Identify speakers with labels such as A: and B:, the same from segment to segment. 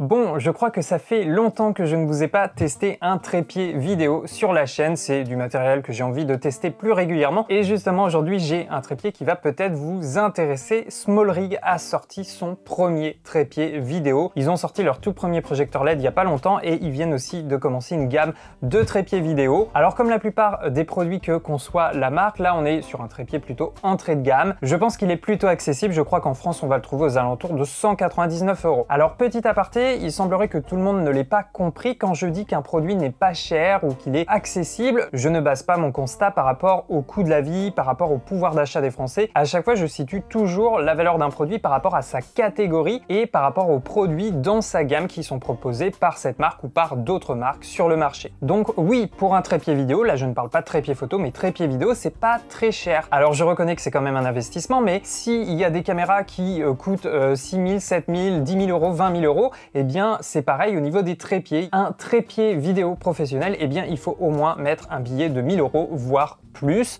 A: Bon, je crois que ça fait longtemps que je ne vous ai pas testé un trépied vidéo sur la chaîne, c'est du matériel que j'ai envie de tester plus régulièrement et justement aujourd'hui j'ai un trépied qui va peut-être vous intéresser. Smallrig a sorti son premier trépied vidéo. Ils ont sorti leur tout premier projecteur LED il n'y a pas longtemps et ils viennent aussi de commencer une gamme de trépieds vidéo. Alors comme la plupart des produits que conçoit la marque, là on est sur un trépied plutôt entrée de gamme. Je pense qu'il est plutôt accessible, je crois qu'en France on va le trouver aux alentours de 199 euros. Alors petit aparté, il semblerait que tout le monde ne l'ait pas compris quand je dis qu'un produit n'est pas cher ou qu'il est accessible. Je ne base pas mon constat par rapport au coût de la vie, par rapport au pouvoir d'achat des Français. À chaque fois, je situe toujours la valeur d'un produit par rapport à sa catégorie et par rapport aux produits dans sa gamme qui sont proposés par cette marque ou par d'autres marques sur le marché. Donc oui, pour un trépied vidéo, là je ne parle pas de trépied photo, mais trépied vidéo, c'est pas très cher. Alors je reconnais que c'est quand même un investissement, mais s'il y a des caméras qui euh, coûtent 6000, 6 000, 7 000, 10 000 euros, 20 000 euros, eh bien c'est pareil au niveau des trépieds. Un trépied vidéo professionnel, eh bien il faut au moins mettre un billet de 1000 euros, voire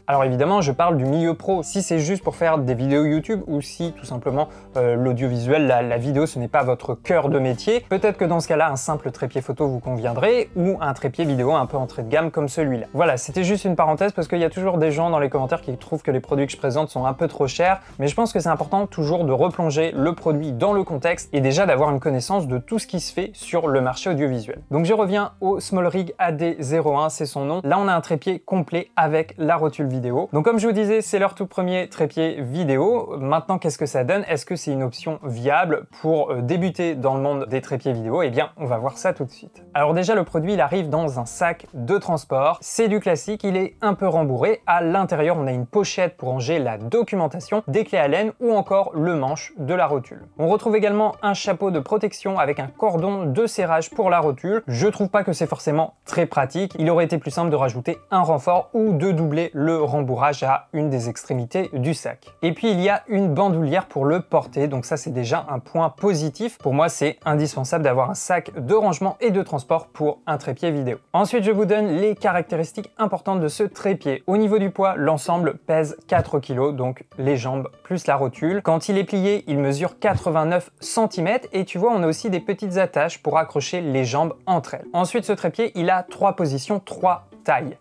A: alors évidemment, je parle du milieu pro. Si c'est juste pour faire des vidéos YouTube ou si tout simplement euh, l'audiovisuel, la, la, vidéo, ce n'est pas votre cœur de métier, peut-être que dans ce cas-là, un simple trépied photo vous conviendrait ou un trépied vidéo un peu entrée de gamme comme celui-là. Voilà, c'était juste une parenthèse parce qu'il y a toujours des gens dans les commentaires qui trouvent que les produits que je présente sont un peu trop chers, mais je pense que c'est important toujours de replonger le produit dans le contexte et déjà d'avoir une connaissance de tout ce qui se fait sur le marché audiovisuel. Donc je reviens au Small Rig AD01, c'est son nom. Là, on a un trépied complet avec la la rotule vidéo. Donc comme je vous disais, c'est leur tout premier trépied vidéo. Maintenant, qu'est-ce que ça donne Est-ce que c'est une option viable pour euh, débuter dans le monde des trépieds vidéo Eh bien, on va voir ça tout de suite. Alors déjà, le produit, il arrive dans un sac de transport. C'est du classique, il est un peu rembourré. À l'intérieur, on a une pochette pour ranger la documentation, des clés laine ou encore le manche de la rotule. On retrouve également un chapeau de protection avec un cordon de serrage pour la rotule. Je trouve pas que c'est forcément très pratique. Il aurait été plus simple de rajouter un renfort ou deux doubles le rembourrage à une des extrémités du sac. Et puis il y a une bandoulière pour le porter, donc ça c'est déjà un point positif. Pour moi c'est indispensable d'avoir un sac de rangement et de transport pour un trépied vidéo. Ensuite je vous donne les caractéristiques importantes de ce trépied. Au niveau du poids, l'ensemble pèse 4 kg, donc les jambes plus la rotule. Quand il est plié, il mesure 89 cm et tu vois on a aussi des petites attaches pour accrocher les jambes entre elles. Ensuite ce trépied il a trois positions, trois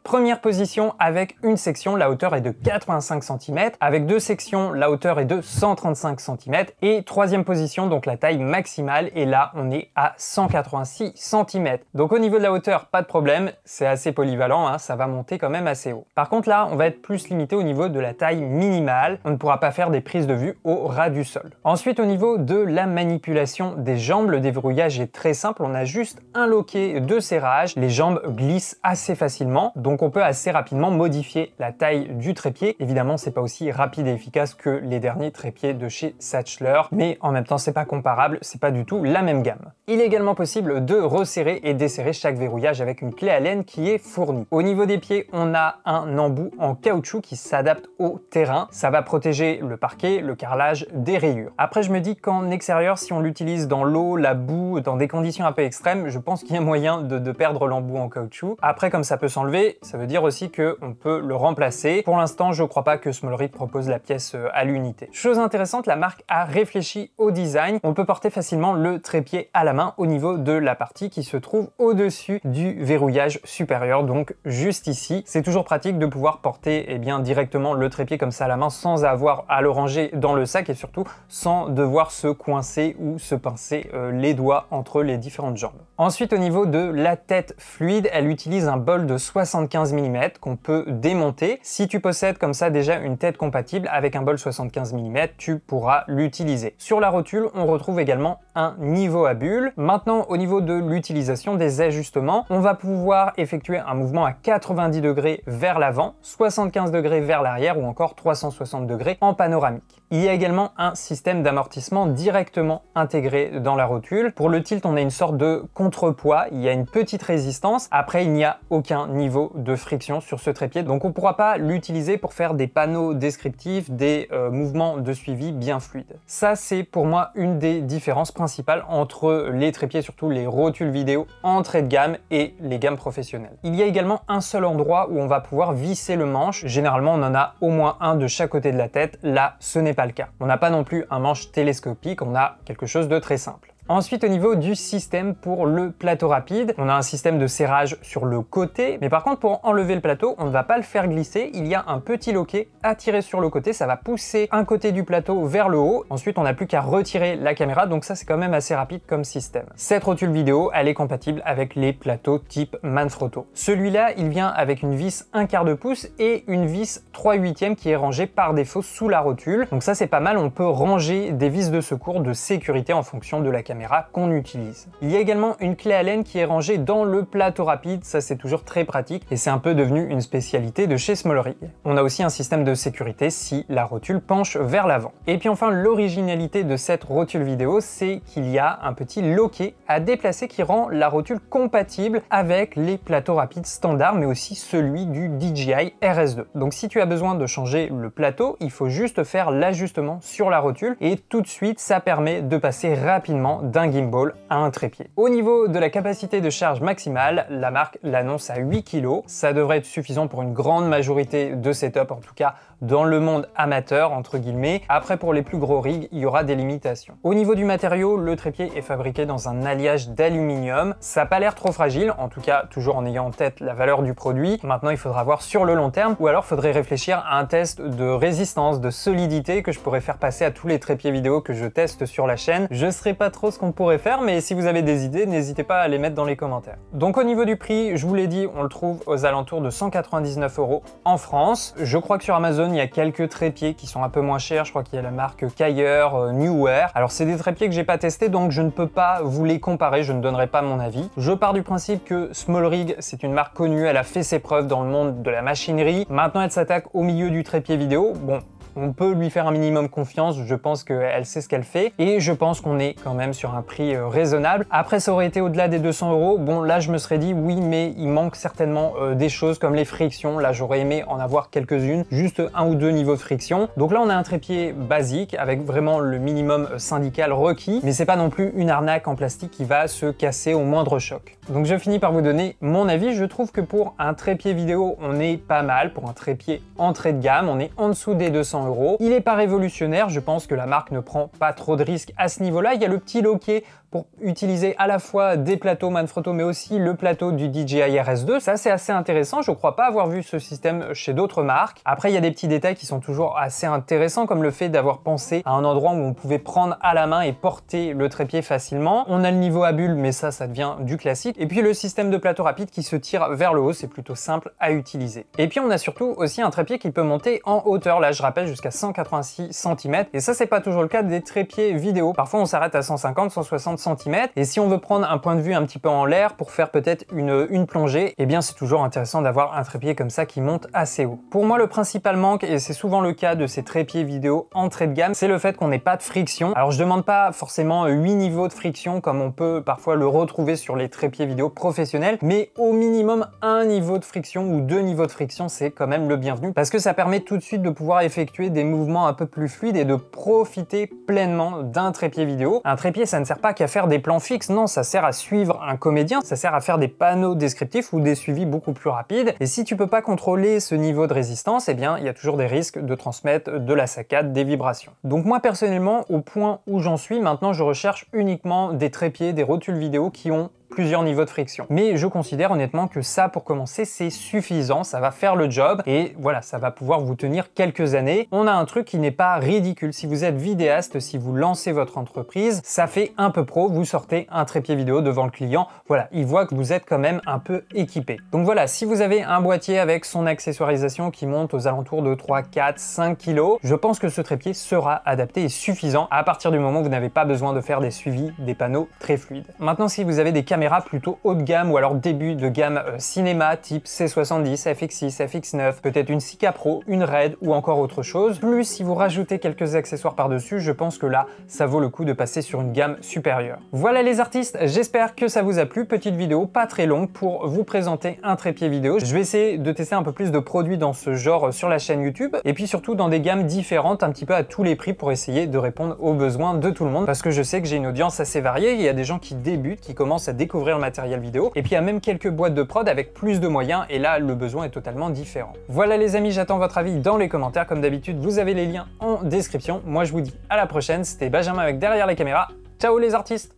A: Première position avec une section, la hauteur est de 85 cm, avec deux sections, la hauteur est de 135 cm, et troisième position, donc la taille maximale, et là on est à 186 cm. Donc au niveau de la hauteur, pas de problème, c'est assez polyvalent, hein, ça va monter quand même assez haut. Par contre là, on va être plus limité au niveau de la taille minimale, on ne pourra pas faire des prises de vue au ras du sol. Ensuite au niveau de la manipulation des jambes, le déverrouillage est très simple, on a juste un loquet de serrage, les jambes glissent assez facilement donc on peut assez rapidement modifier la taille du trépied. Évidemment, c'est pas aussi rapide et efficace que les derniers trépieds de chez Satchler, mais en même temps, c'est pas comparable, c'est pas du tout la même gamme. Il est également possible de resserrer et desserrer chaque verrouillage avec une clé Allen qui est fournie. Au niveau des pieds, on a un embout en caoutchouc qui s'adapte au terrain. Ça va protéger le parquet, le carrelage, des rayures. Après, je me dis qu'en extérieur, si on l'utilise dans l'eau, la boue, dans des conditions un peu extrêmes, je pense qu'il y a moyen de, perdre l'embout en caoutchouc. Après, comme ça peut s'enlever ça veut dire aussi qu'on peut le remplacer. Pour l'instant, je ne crois pas que Smallrit propose la pièce euh, à l'unité. Chose intéressante, la marque a réfléchi au design. On peut porter facilement le trépied à la main au niveau de la partie qui se trouve au-dessus du verrouillage supérieur, donc juste ici. C'est toujours pratique de pouvoir porter eh bien, directement le trépied comme ça à la main sans avoir à le ranger dans le sac et surtout sans devoir se coincer ou se pincer euh, les doigts entre les différentes jambes. Ensuite, au niveau de la tête fluide, elle utilise un bol de 75 mm qu'on peut démonter. Si tu possèdes comme ça déjà une tête compatible avec un bol 75 mm, tu pourras l'utiliser. Sur la rotule, on retrouve également un niveau à bulle. Maintenant, au niveau de l'utilisation des ajustements, on va pouvoir effectuer un mouvement à 90 degrés vers l'avant, 75 degrés vers l'arrière ou encore 360 degrés en panoramique. Il y a également un système d'amortissement directement intégré dans la rotule. Pour le tilt, on a une sorte de contrepoids, il y a une petite résistance. Après, il n'y a aucun niveau de friction sur ce trépied, donc on ne pourra pas l'utiliser pour faire des panneaux descriptifs, des euh, mouvements de suivi bien fluides. Ça, c'est pour moi une des différences principales entre les trépieds, surtout les rotules vidéo entrée de gamme et les gammes professionnelles. Il y a également un seul endroit où on va pouvoir visser le manche. Généralement, on en a au moins un de chaque côté de la tête. Là, ce n'est le cas. On n'a pas non plus un manche télescopique, on a quelque chose de très simple. Ensuite, au niveau du système pour le plateau rapide, on a un système de serrage sur le côté, mais par contre, pour enlever le plateau, on ne va pas le faire glisser, il y a un petit loquet à tirer sur le côté, ça va pousser un côté du plateau vers le haut. Ensuite, on n'a plus qu'à retirer la caméra, donc ça, c'est quand même assez rapide comme système. Cette rotule vidéo, elle est compatible avec les plateaux type Manfrotto. Celui-là, il vient avec une vis 1 quart de pouce et une vis 3 8e qui est rangée par défaut sous la rotule. Donc ça, c'est pas mal, on peut ranger des vis de secours de sécurité en fonction de la caméra qu'on utilise. Il y a également une clé Allen qui est rangée dans le plateau rapide, ça c'est toujours très pratique et c'est un peu devenu une spécialité de chez Smallery. On a aussi un système de sécurité si la rotule penche vers l'avant. Et puis enfin l'originalité de cette rotule vidéo c'est qu'il y a un petit loquet à déplacer qui rend la rotule compatible avec les plateaux rapides standards mais aussi celui du DJI RS2. Donc si tu as besoin de changer le plateau, il faut juste faire l'ajustement sur la rotule et tout de suite ça permet de passer rapidement d'un gimbal à un trépied. Au niveau de la capacité de charge maximale, la marque l'annonce à 8 kg. Ça devrait être suffisant pour une grande majorité de setups, en tout cas dans le monde amateur, entre guillemets. Après, pour les plus gros rigs, il y aura des limitations. Au niveau du matériau, le trépied est fabriqué dans un alliage d'aluminium. Ça n'a pas l'air trop fragile, en tout cas toujours en ayant en tête la valeur du produit. Maintenant, il faudra voir sur le long terme, ou alors faudrait réfléchir à un test de résistance, de solidité que je pourrais faire passer à tous les trépieds vidéo que je teste sur la chaîne. Je serai pas trop qu'on pourrait faire, mais si vous avez des idées, n'hésitez pas à les mettre dans les commentaires. Donc au niveau du prix, je vous l'ai dit, on le trouve aux alentours de 199 euros en France. Je crois que sur Amazon, il y a quelques trépieds qui sont un peu moins chers. Je crois qu'il y a la marque Kayer, euh, Newware. Alors c'est des trépieds que j'ai pas testés, donc je ne peux pas vous les comparer, je ne donnerai pas mon avis. Je pars du principe que Small Rig, c'est une marque connue, elle a fait ses preuves dans le monde de la machinerie. Maintenant, elle s'attaque au milieu du trépied vidéo. Bon, on peut lui faire un minimum confiance, je pense qu'elle sait ce qu'elle fait, et je pense qu'on est quand même sur un prix euh, raisonnable. Après, ça aurait été au-delà des 200 euros, bon là je me serais dit oui, mais il manque certainement euh, des choses comme les frictions, là j'aurais aimé en avoir quelques-unes, juste un ou deux niveaux de friction. Donc là on a un trépied basique avec vraiment le minimum euh, syndical requis, mais c'est pas non plus une arnaque en plastique qui va se casser au moindre choc. Donc je finis par vous donner mon avis, je trouve que pour un trépied vidéo on est pas mal, pour un trépied entrée de gamme on est en dessous des 200 euros. Il n'est pas révolutionnaire, je pense que la marque ne prend pas trop de risques à ce niveau-là. Il y a le petit loquet pour utiliser à la fois des plateaux Manfrotto mais aussi le plateau du DJI RS2. Ça c'est assez intéressant, je crois pas avoir vu ce système chez d'autres marques. Après il y a des petits détails qui sont toujours assez intéressants comme le fait d'avoir pensé à un endroit où on pouvait prendre à la main et porter le trépied facilement. On a le niveau à bulle mais ça ça devient du classique. Et puis le système de plateau rapide qui se tire vers le haut, c'est plutôt simple à utiliser. Et puis on a surtout aussi un trépied qui peut monter en hauteur. Là je rappelle, je jusqu'à 186 cm. Et ça, c'est pas toujours le cas des trépieds vidéo. Parfois, on s'arrête à 150, 160 cm. Et si on veut prendre un point de vue un petit peu en l'air pour faire peut-être une, plongée, et eh bien, c'est toujours intéressant d'avoir un trépied comme ça qui monte assez haut. Pour moi, le principal manque, et c'est souvent le cas de ces trépieds vidéo entrée de gamme, c'est le fait qu'on n'ait pas de friction. Alors, je demande pas forcément 8 niveaux de friction comme on peut parfois le retrouver sur les trépieds vidéo professionnels, mais au minimum un niveau de friction ou deux niveaux de friction, c'est quand même le bienvenu parce que ça permet tout de suite de pouvoir effectuer des mouvements un peu plus fluides et de profiter pleinement d'un trépied vidéo. Un trépied, ça ne sert pas qu'à faire des plans fixes, non, ça sert à suivre un comédien, ça sert à faire des panneaux descriptifs ou des suivis beaucoup plus rapides. Et si tu peux pas contrôler ce niveau de résistance, eh bien, il y a toujours des risques de transmettre de la saccade, des vibrations. Donc moi, personnellement, au point où j'en suis, maintenant, je recherche uniquement des trépieds, des rotules vidéo qui ont plusieurs niveaux de friction. Mais je considère honnêtement que ça, pour commencer, c'est suffisant, ça va faire le job, et voilà, ça va pouvoir vous tenir quelques années. On a un truc qui n'est pas ridicule. Si vous êtes vidéaste, si vous lancez votre entreprise, ça fait un peu pro, vous sortez un trépied vidéo devant le client, voilà, il voit que vous êtes quand même un peu équipé. Donc voilà, si vous avez un boîtier avec son accessoirisation qui monte aux alentours de 3, 4, 5 kilos, je pense que ce trépied sera adapté et suffisant à partir du moment où vous n'avez pas besoin de faire des suivis, des panneaux très fluides. Maintenant, si vous avez des caméras plutôt haut de gamme ou alors début de gamme euh, cinéma type C70, FX6, FX9, peut-être une 6 Pro, une red ou encore autre chose. Plus si vous rajoutez quelques accessoires par-dessus, je pense que là, ça vaut le coup de passer sur une gamme supérieure. Voilà les artistes, j'espère que ça vous a plu. Petite vidéo pas très longue pour vous présenter un trépied vidéo. Je vais essayer de tester un peu plus de produits dans ce genre euh, sur la chaîne YouTube et puis surtout dans des gammes différentes un petit peu à tous les prix pour essayer de répondre aux besoins de tout le monde parce que je sais que j'ai une audience assez variée. Il y a des gens qui débutent, qui commencent à découvrir le matériel vidéo. Et puis à même quelques boîtes de prod avec plus de moyens et là le besoin est totalement différent. Voilà les amis, j'attends votre avis dans les commentaires. Comme d'habitude, vous avez les liens en description. Moi je vous dis à la prochaine, c'était Benjamin avec Derrière la caméra. Ciao les artistes